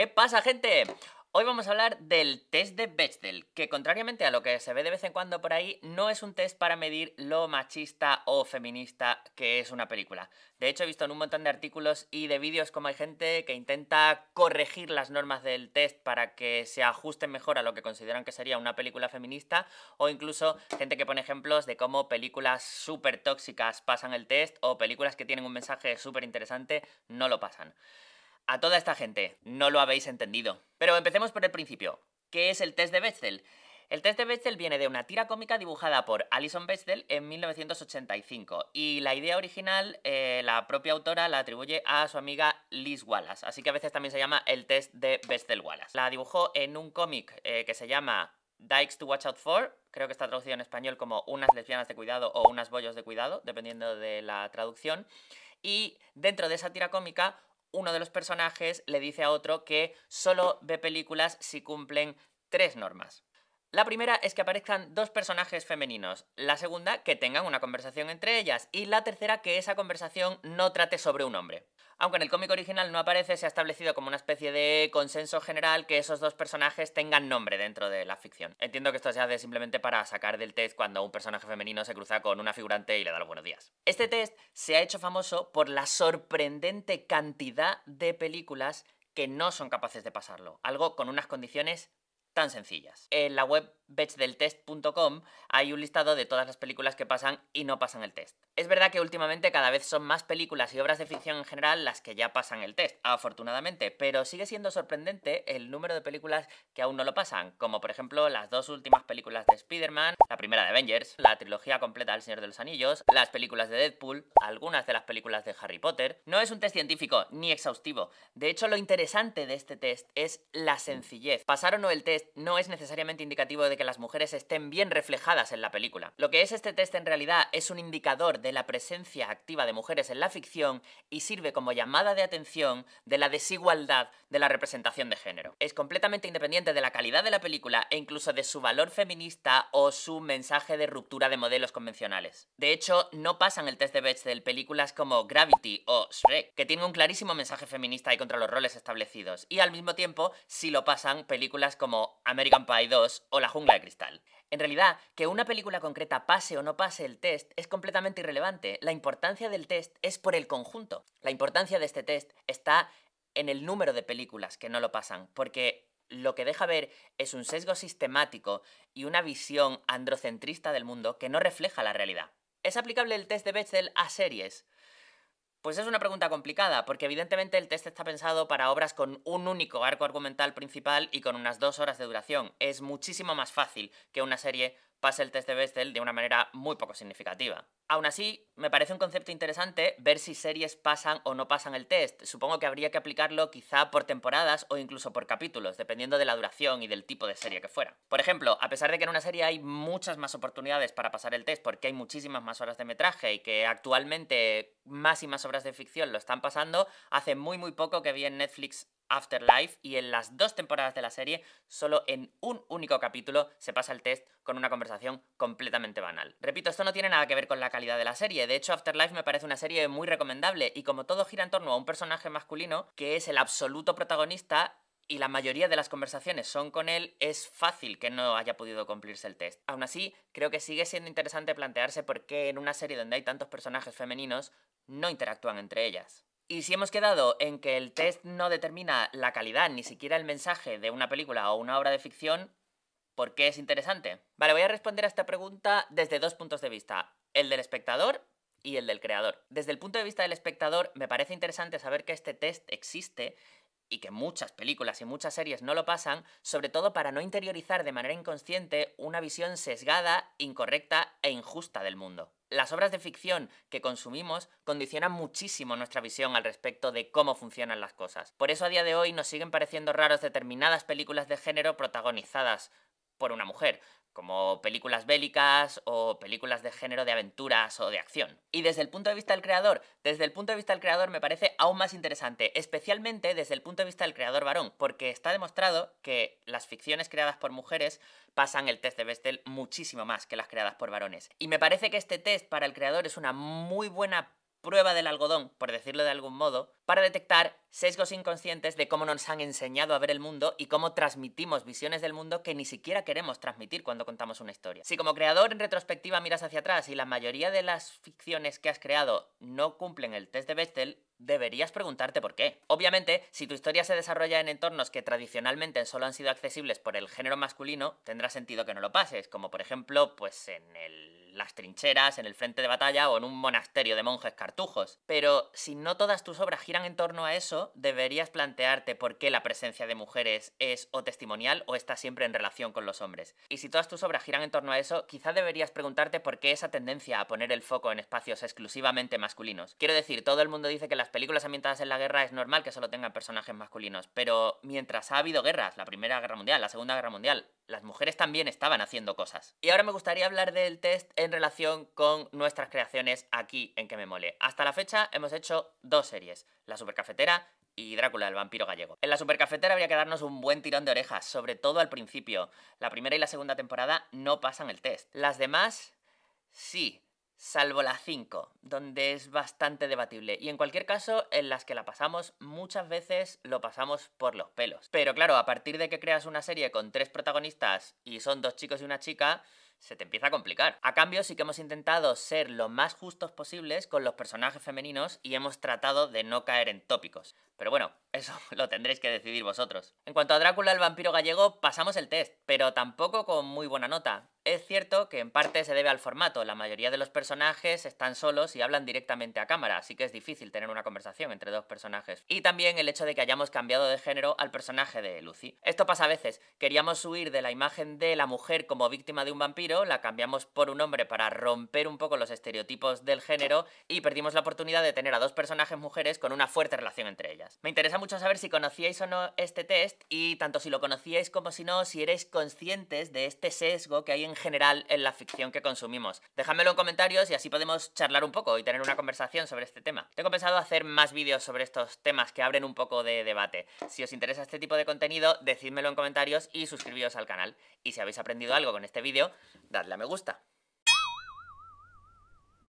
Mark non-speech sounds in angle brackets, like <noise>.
¿Qué pasa, gente? Hoy vamos a hablar del test de Bechdel, que contrariamente a lo que se ve de vez en cuando por ahí, no es un test para medir lo machista o feminista que es una película. De hecho, he visto en un montón de artículos y de vídeos como hay gente que intenta corregir las normas del test para que se ajusten mejor a lo que consideran que sería una película feminista, o incluso gente que pone ejemplos de cómo películas súper tóxicas pasan el test o películas que tienen un mensaje súper interesante no lo pasan. A toda esta gente, no lo habéis entendido. Pero empecemos por el principio. ¿Qué es el test de Bechdel? El test de Bechdel viene de una tira cómica dibujada por Alison Bechdel en 1985 y la idea original eh, la propia autora la atribuye a su amiga Liz Wallace, así que a veces también se llama el test de Bechdel-Wallace. La dibujó en un cómic eh, que se llama Dykes to Watch Out For, creo que está traducido en español como unas lesbianas de cuidado o unas bollos de cuidado, dependiendo de la traducción, y dentro de esa tira cómica uno de los personajes le dice a otro que solo ve películas si cumplen tres normas. La primera es que aparezcan dos personajes femeninos, la segunda que tengan una conversación entre ellas y la tercera que esa conversación no trate sobre un hombre. Aunque en el cómic original no aparece, se ha establecido como una especie de consenso general que esos dos personajes tengan nombre dentro de la ficción. Entiendo que esto se hace simplemente para sacar del test cuando un personaje femenino se cruza con una figurante y le da los buenos días. Este test se ha hecho famoso por la sorprendente cantidad de películas que no son capaces de pasarlo, algo con unas condiciones tan sencillas. En la web betsdeltest.com hay un listado de todas las películas que pasan y no pasan el test. Es verdad que últimamente cada vez son más películas y obras de ficción en general las que ya pasan el test, afortunadamente, pero sigue siendo sorprendente el número de películas que aún no lo pasan, como por ejemplo las dos últimas películas de Spider-Man, la primera de Avengers, la trilogía completa del Señor de los Anillos, las películas de Deadpool, algunas de las películas de Harry Potter. No es un test científico ni exhaustivo. De hecho, lo interesante de este test es la sencillez. Pasar o no el test no es necesariamente indicativo de que las mujeres estén bien reflejadas en la película. Lo que es este test en realidad es un indicador de la presencia activa de mujeres en la ficción y sirve como llamada de atención de la desigualdad de la representación de género. Es completamente independiente de la calidad de la película e incluso de su valor feminista o su mensaje de ruptura de modelos convencionales. De hecho, no pasan el test de Bechdel películas como Gravity o Shrek, que tienen un clarísimo mensaje feminista y contra los roles establecidos, y al mismo tiempo sí lo pasan películas como American Pie 2 o La jungla de cristal. En realidad, que una película concreta pase o no pase el test es completamente irrelevante. La importancia del test es por el conjunto. La importancia de este test está en el número de películas que no lo pasan, porque lo que deja ver es un sesgo sistemático y una visión androcentrista del mundo que no refleja la realidad. Es aplicable el test de Bechdel a series, pues es una pregunta complicada, porque evidentemente el test está pensado para obras con un único arco argumental principal y con unas dos horas de duración. Es muchísimo más fácil que una serie pase el test de Bestel de una manera muy poco significativa. Aún así, me parece un concepto interesante ver si series pasan o no pasan el test. Supongo que habría que aplicarlo quizá por temporadas o incluso por capítulos, dependiendo de la duración y del tipo de serie que fuera. Por ejemplo, a pesar de que en una serie hay muchas más oportunidades para pasar el test porque hay muchísimas más horas de metraje y que actualmente más y más obras de ficción lo están pasando, hace muy muy poco que vi en Netflix Afterlife y en las dos temporadas de la serie, solo en un único capítulo se pasa el test con una conversación completamente banal. Repito, esto no tiene nada que ver con la calidad de la serie, de hecho Afterlife me parece una serie muy recomendable y como todo gira en torno a un personaje masculino que es el absoluto protagonista, y la mayoría de las conversaciones son con él, es fácil que no haya podido cumplirse el test. Aún así, creo que sigue siendo interesante plantearse por qué en una serie donde hay tantos personajes femeninos no interactúan entre ellas. Y si hemos quedado en que el test no determina la calidad, ni siquiera el mensaje de una película o una obra de ficción, ¿por qué es interesante? Vale, voy a responder a esta pregunta desde dos puntos de vista, el del espectador y el del creador. Desde el punto de vista del espectador, me parece interesante saber que este test existe y que muchas películas y muchas series no lo pasan, sobre todo para no interiorizar de manera inconsciente una visión sesgada, incorrecta e injusta del mundo. Las obras de ficción que consumimos condicionan muchísimo nuestra visión al respecto de cómo funcionan las cosas. Por eso a día de hoy nos siguen pareciendo raros determinadas películas de género protagonizadas por una mujer, como películas bélicas o películas de género de aventuras o de acción. Y desde el punto de vista del creador, desde el punto de vista del creador me parece aún más interesante, especialmente desde el punto de vista del creador varón, porque está demostrado que las ficciones creadas por mujeres pasan el test de Bestel muchísimo más que las creadas por varones. Y me parece que este test para el creador es una muy buena prueba del algodón, por decirlo de algún modo, para detectar sesgos inconscientes de cómo nos han enseñado a ver el mundo y cómo transmitimos visiones del mundo que ni siquiera queremos transmitir cuando contamos una historia. Si como creador en retrospectiva miras hacia atrás y la mayoría de las ficciones que has creado no cumplen el test de Bestel, deberías preguntarte por qué. Obviamente, si tu historia se desarrolla en entornos que tradicionalmente solo han sido accesibles por el género masculino, tendrá sentido que no lo pases, como por ejemplo, pues en las trincheras, en el frente de batalla o en un monasterio de monjes cartujos. Pero si no todas tus obras giran en torno a eso, deberías plantearte por qué la presencia de mujeres es o testimonial o está siempre en relación con los hombres. Y si todas tus obras giran en torno a eso, quizá deberías preguntarte por qué esa tendencia a poner el foco en espacios exclusivamente masculinos. Quiero decir, todo el mundo dice que las películas ambientadas en la guerra es normal que solo tengan personajes masculinos, pero mientras ha habido guerras, la Primera Guerra Mundial, la Segunda Guerra Mundial, las mujeres también estaban haciendo cosas. Y ahora me gustaría hablar del test en relación con nuestras creaciones aquí en Que Me Mole. Hasta la fecha hemos hecho dos series, La Supercafetera y Drácula, el vampiro gallego. En la supercafetera habría que darnos un buen tirón de orejas, sobre todo al principio. La primera y la segunda temporada no pasan el test. Las demás, sí salvo la 5, donde es bastante debatible. Y en cualquier caso, en las que la pasamos, muchas veces lo pasamos por los pelos. Pero claro, a partir de que creas una serie con tres protagonistas y son dos chicos y una chica, se te empieza a complicar. A cambio, sí que hemos intentado ser lo más justos posibles con los personajes femeninos y hemos tratado de no caer en tópicos. Pero bueno, <laughs> eso lo tendréis que decidir vosotros. En cuanto a Drácula el vampiro gallego, pasamos el test, pero tampoco con muy buena nota. Es cierto que en parte se debe al formato, la mayoría de los personajes están solos y hablan directamente a cámara, así que es difícil tener una conversación entre dos personajes. Y también el hecho de que hayamos cambiado de género al personaje de Lucy. Esto pasa a veces, queríamos huir de la imagen de la mujer como víctima de un vampiro, la cambiamos por un hombre para romper un poco los estereotipos del género y perdimos la oportunidad de tener a dos personajes mujeres con una fuerte relación entre ellas. Me interesa mucho saber si conocíais o no este test y tanto si lo conocíais como si no, si erais conscientes de este sesgo que hay en general en la ficción que consumimos. Déjamelo en comentarios y así podemos charlar un poco y tener una conversación sobre este tema. Tengo pensado hacer más vídeos sobre estos temas que abren un poco de debate. Si os interesa este tipo de contenido, decídmelo en comentarios y suscribíos al canal. Y si habéis aprendido algo con este vídeo, dadle a me gusta.